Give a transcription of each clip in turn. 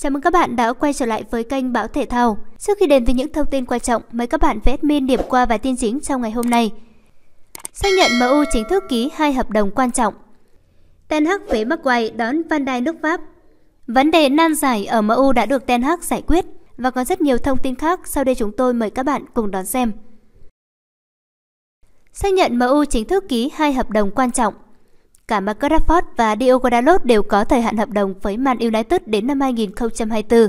Chào mừng các bạn đã quay trở lại với kênh Báo Thể Thao. Trước khi đến với những thông tin quan trọng, mời các bạn vẽ admin điểm qua và tin chính trong ngày hôm nay. Xác nhận MU chính thức ký hai hợp đồng quan trọng. Ten Hag với Maguire đón Van Dijk nước Pháp. Vấn đề nan giải ở MU đã được Ten Hag giải quyết và có rất nhiều thông tin khác sau đây chúng tôi mời các bạn cùng đón xem. Xác nhận MU chính thức ký hai hợp đồng quan trọng. Cả McGrafford và Diogo Dalot đều có thời hạn hợp đồng với Man United đến năm 2024.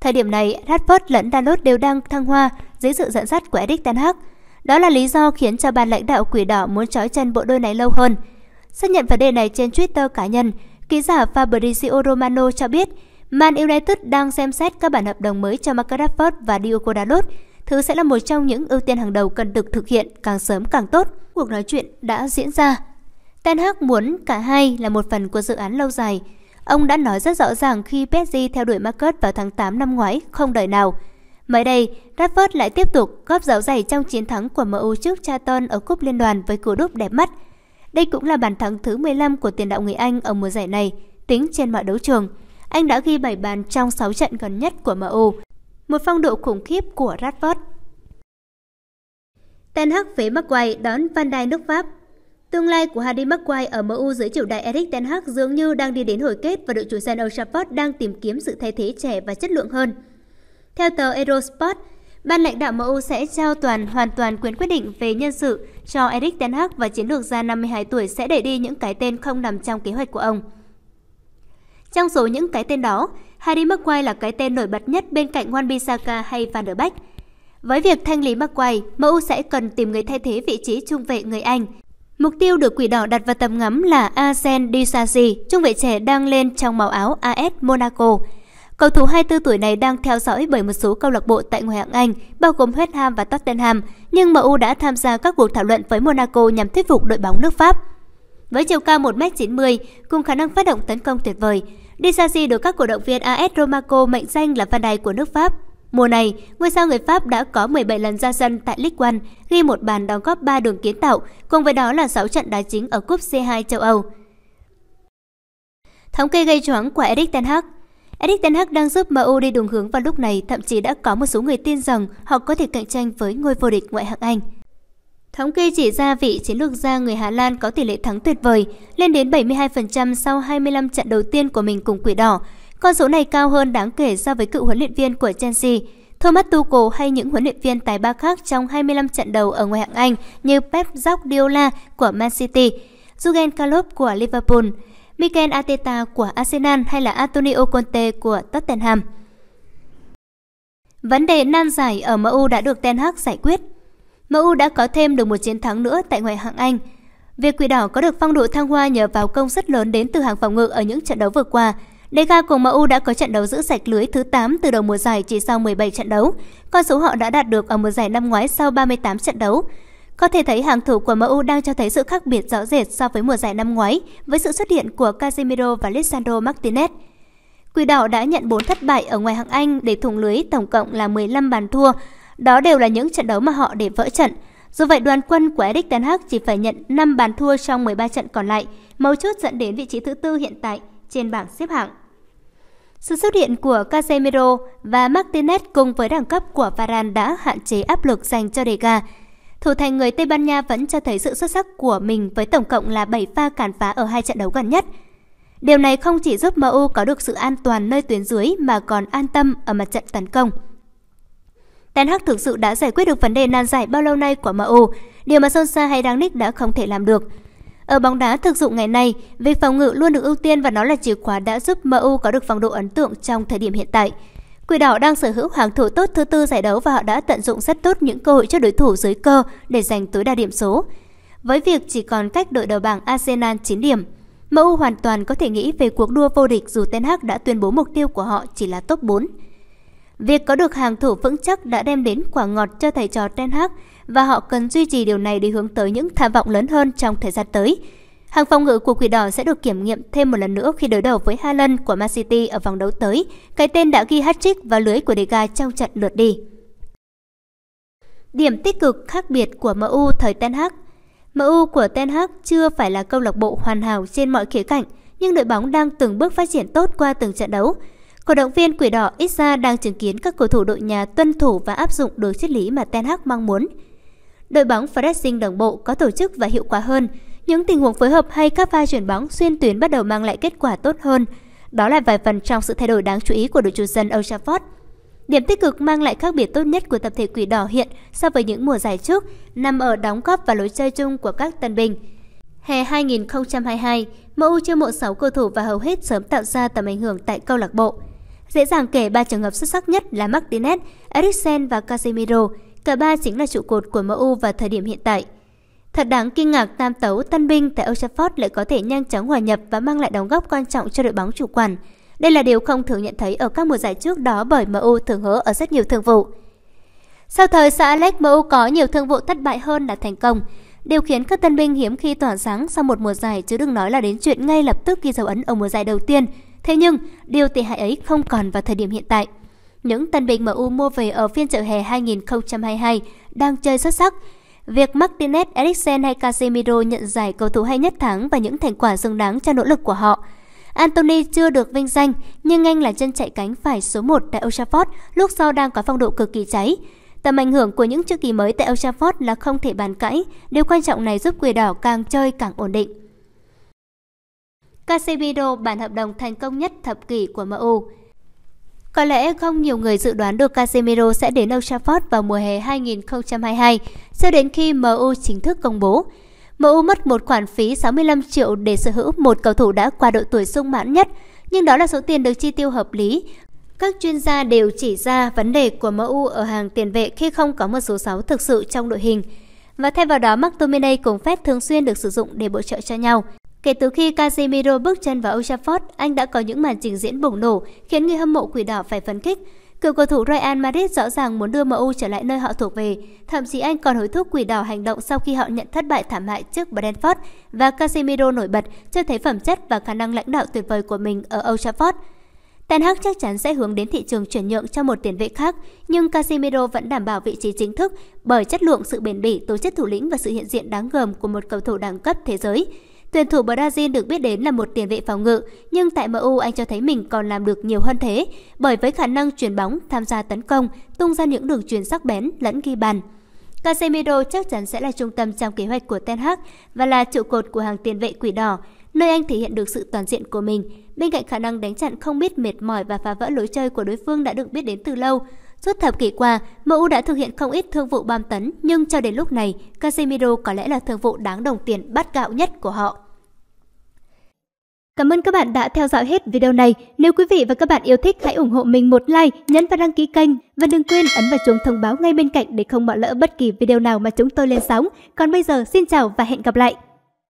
Thời điểm này, Rashford lẫn Dalot đều đang thăng hoa dưới sự dẫn dắt của Erik Ten Hag. Đó là lý do khiến cho ban lãnh đạo Quỷ Đỏ muốn trói chân bộ đôi này lâu hơn. Xác nhận vấn đề này trên Twitter cá nhân, ký giả Fabrizio Romano cho biết Man United đang xem xét các bản hợp đồng mới cho Marcus Rashford và Diogo Dalot. Thứ sẽ là một trong những ưu tiên hàng đầu cần được thực hiện càng sớm càng tốt. Cuộc nói chuyện đã diễn ra Ten Hag muốn cả hai là một phần của dự án lâu dài. Ông đã nói rất rõ ràng khi PSG theo đuổi Marcus vào tháng 8 năm ngoái, không đợi nào. Mới đây, Rashford lại tiếp tục góp dấu giày trong chiến thắng của MU trước Charlton ở cúp liên đoàn với cú đúp đẹp mắt. Đây cũng là bàn thắng thứ 15 của tiền đạo người Anh ở mùa giải này, tính trên mọi đấu trường. Anh đã ghi 7 bàn trong 6 trận gần nhất của MU, một phong độ khủng khiếp của Rashford. Ten Hag với quay đón Van Dijk nước Pháp Tương lai của Harry Maguire ở MU dưới triều đại Erik Ten Hag dường như đang đi đến hồi kết và đội chủ sân Old Trafford đang tìm kiếm sự thay thế trẻ và chất lượng hơn. Theo tờ Eurosport, ban lãnh đạo MU sẽ trao toàn hoàn toàn quyền quyết định về nhân sự cho Erik Ten Hag và chiến lược gia 52 tuổi sẽ đẩy đi những cái tên không nằm trong kế hoạch của ông. Trong số những cái tên đó, Harry Maguire là cái tên nổi bật nhất bên cạnh Wan Bissaka hay Van der Beek. Với việc thanh lý Maguire, MU sẽ cần tìm người thay thế vị trí trung vệ người Anh Mục tiêu được quỷ đỏ đặt vào tầm ngắm là Asen Disasi, trung vệ trẻ đang lên trong màu áo AS Monaco. Cầu thủ 24 tuổi này đang theo dõi bởi một số câu lạc bộ tại ngoại hạng Anh, bao gồm West Ham và Tottenham, nhưng MU đã tham gia các cuộc thảo luận với Monaco nhằm thuyết phục đội bóng nước Pháp. Với chiều cao 1m90, cùng khả năng phát động tấn công tuyệt vời, Disasi được các cổ động viên AS Romaco mệnh danh là van đài của nước Pháp Mùa này, ngôi sao người Pháp đã có 17 lần ra sân tại League One, ghi một bàn đóng góp 3 đường kiến tạo, cùng với đó là 6 trận đá chính ở cúp C2 châu Âu. Thống kê gây choáng của Erik Ten Hag Erik Ten Hag đang giúp MU đi đúng hướng và lúc này thậm chí đã có một số người tin rằng họ có thể cạnh tranh với ngôi vô địch ngoại hạng Anh. Thống kê chỉ ra vị chiến lược gia người Hà Lan có tỷ lệ thắng tuyệt vời, lên đến 72% sau 25 trận đầu tiên của mình cùng Quỷ Đỏ, con số này cao hơn đáng kể so với cựu huấn luyện viên của Chelsea Thomas Tuchel hay những huấn luyện viên tài ba khác trong 25 trận đầu ở ngoại hạng Anh như Pep Guardiola của Man City, Jurgen Klopp của Liverpool, Mikel Arteta của Arsenal hay là Antonio Conte của Tottenham. Vấn đề nan giải ở MU đã được Ten Hag giải quyết. MU đã có thêm được một chiến thắng nữa tại ngoại hạng Anh. Việc Quỷ Đỏ có được phong độ thăng hoa nhờ vào công rất lớn đến từ hàng phòng ngự ở những trận đấu vừa qua – Lega cùng MU đã có trận đấu giữ sạch lưới thứ 8 từ đầu mùa giải chỉ sau 17 trận đấu. Con số họ đã đạt được ở mùa giải năm ngoái sau 38 trận đấu. Có thể thấy hàng thủ của MU đang cho thấy sự khác biệt rõ rệt so với mùa giải năm ngoái với sự xuất hiện của Casemiro và Lisandro Martinez. Quỷ đỏ đã nhận 4 thất bại ở ngoài hạng Anh để thủng lưới tổng cộng là 15 bàn thua. Đó đều là những trận đấu mà họ để vỡ trận. Dù vậy, đoàn quân của Eric Ten Hag chỉ phải nhận 5 bàn thua trong 13 trận còn lại, mấu chốt dẫn đến vị trí thứ tư hiện tại trên bảng xếp hạng. Sự xuất hiện của Casemiro và Martinez cùng với đẳng cấp của Varane đã hạn chế áp lực dành cho De Degas. Thủ thành người Tây Ban Nha vẫn cho thấy sự xuất sắc của mình với tổng cộng là 7 pha cản phá ở hai trận đấu gần nhất. Điều này không chỉ giúp MU có được sự an toàn nơi tuyến dưới mà còn an tâm ở mặt trận tấn công. Ten Hag thực sự đã giải quyết được vấn đề nan giải bao lâu nay của MU, điều mà Solskjaer hay Rangnick đã không thể làm được. Ở bóng đá thực dụng ngày nay, việc phòng ngự luôn được ưu tiên và nó là chìa khóa đã giúp MU có được phong độ ấn tượng trong thời điểm hiện tại. Quỷ đỏ đang sở hữu hàng thủ tốt thứ tư giải đấu và họ đã tận dụng rất tốt những cơ hội cho đối thủ dưới cơ để giành tối đa điểm số. Với việc chỉ còn cách đội đầu bảng Arsenal 9 điểm, MU hoàn toàn có thể nghĩ về cuộc đua vô địch dù Ten Hag đã tuyên bố mục tiêu của họ chỉ là top 4. Việc có được hàng thủ vững chắc đã đem đến quả ngọt cho thầy trò Ten Hag và họ cần duy trì điều này để hướng tới những tham vọng lớn hơn trong thời gian tới. Hàng phòng ngự của Quỷ Đỏ sẽ được kiểm nghiệm thêm một lần nữa khi đối đầu với Haaland của Man City ở vòng đấu tới. Cái tên đã ghi hat-trick vào lưới của De Gea trong trận lượt đi. Điểm tích cực khác biệt của MU thời Ten Hag MU của Ten Hag chưa phải là câu lạc bộ hoàn hảo trên mọi khía cạnh, nhưng đội bóng đang từng bước phát triển tốt qua từng trận đấu. Cổ động viên Quỷ Đỏ ít ra đang chứng kiến các cầu thủ đội nhà tuân thủ và áp dụng được triết lý mà Ten Hag mong muốn. Đội bóng pressing đồng bộ có tổ chức và hiệu quả hơn, những tình huống phối hợp hay các pha chuyển bóng xuyên tuyến bắt đầu mang lại kết quả tốt hơn. Đó là vài phần trong sự thay đổi đáng chú ý của đội chủ sân Old Trafford. Điểm tích cực mang lại khác biệt tốt nhất của tập thể Quỷ Đỏ hiện so với những mùa giải trước nằm ở đóng góp và lối chơi chung của các tân binh. Hè 2022, MU chiêu mộ 6 cầu thủ và hầu hết sớm tạo ra tầm ảnh hưởng tại câu lạc bộ. Dễ dàng kể ba trường hợp xuất sắc nhất là Martinez, Eriksen và Casemiro, cả ba chính là trụ cột của MU vào thời điểm hiện tại. Thật đáng kinh ngạc Tam Tấu tân binh tại Old Trafford lại có thể nhanh chóng hòa nhập và mang lại đóng góp quan trọng cho đội bóng chủ quản. Đây là điều không thường nhận thấy ở các mùa giải trước đó bởi MU thường hứa ở rất nhiều thương vụ. Sau thời xã Alex, MU có nhiều thương vụ thất bại hơn là thành công, điều khiến các tân binh hiếm khi tỏa sáng sau một mùa giải chứ đừng nói là đến chuyện ngay lập tức ghi dấu ấn ở mùa giải đầu tiên – Thế nhưng, điều tệ hại ấy không còn vào thời điểm hiện tại. Những tân binh MU mua về ở phiên chợ hè 2022 đang chơi xuất sắc. Việc Martinez, Eriksen hay Casemiro nhận giải cầu thủ hay nhất tháng và những thành quả xứng đáng cho nỗ lực của họ. Anthony chưa được vinh danh, nhưng anh là chân chạy cánh phải số 1 tại Old Trafford, lúc sau đang có phong độ cực kỳ cháy. Tầm ảnh hưởng của những chữ kỳ mới tại Old Trafford là không thể bàn cãi, điều quan trọng này giúp quỷ đỏ càng chơi càng ổn định. Casemiro bản hợp đồng thành công nhất thập kỷ của MU. Có lẽ không nhiều người dự đoán được Casemiro sẽ đến Old Trafford vào mùa hè 2022, cho đến khi MU chính thức công bố. MU mất một khoản phí 65 triệu để sở hữu một cầu thủ đã qua độ tuổi sung mãn nhất, nhưng đó là số tiền được chi tiêu hợp lý. Các chuyên gia đều chỉ ra vấn đề của MU ở hàng tiền vệ khi không có một số 6 thực sự trong đội hình. Và thay vào đó, McTominay cùng phép thường xuyên được sử dụng để bổ trợ cho nhau. Kể từ khi Casemiro bước chân vào Old Trafford, anh đã có những màn trình diễn bùng nổ khiến người hâm mộ quỷ đỏ phải phấn khích. Cựu cầu thủ Real Madrid rõ ràng muốn đưa MU trở lại nơi họ thuộc về. Thậm chí anh còn hối thúc quỷ đỏ hành động sau khi họ nhận thất bại thảm hại trước Brentford và Casemiro nổi bật cho thấy phẩm chất và khả năng lãnh đạo tuyệt vời của mình ở Old Trafford. Ten Hag chắc chắn sẽ hướng đến thị trường chuyển nhượng cho một tiền vệ khác, nhưng Casemiro vẫn đảm bảo vị trí chính thức bởi chất lượng, sự bền bỉ, tố chất thủ lĩnh và sự hiện diện đáng gờm của một cầu thủ đẳng cấp thế giới. Tuyển thủ Brazil được biết đến là một tiền vệ phòng ngự, nhưng tại MU anh cho thấy mình còn làm được nhiều hơn thế, bởi với khả năng chuyển bóng, tham gia tấn công, tung ra những đường chuyền sắc bén lẫn ghi bàn. Casemiro chắc chắn sẽ là trung tâm trong kế hoạch của Ten Hag và là trụ cột của hàng tiền vệ quỷ đỏ, nơi anh thể hiện được sự toàn diện của mình. Bên cạnh khả năng đánh chặn không biết mệt mỏi và phá vỡ lối chơi của đối phương đã được biết đến từ lâu, Suốt thập kỷ qua, MU đã thực hiện không ít thương vụ bom tấn, nhưng cho đến lúc này, Casemiro có lẽ là thương vụ đáng đồng tiền bắt gạo nhất của họ. Cảm ơn các bạn đã theo dõi hết video này. Nếu quý vị và các bạn yêu thích, hãy ủng hộ mình một like, nhấn và đăng ký kênh. Và đừng quên ấn vào chuông thông báo ngay bên cạnh để không bỏ lỡ bất kỳ video nào mà chúng tôi lên sóng. Còn bây giờ, xin chào và hẹn gặp lại!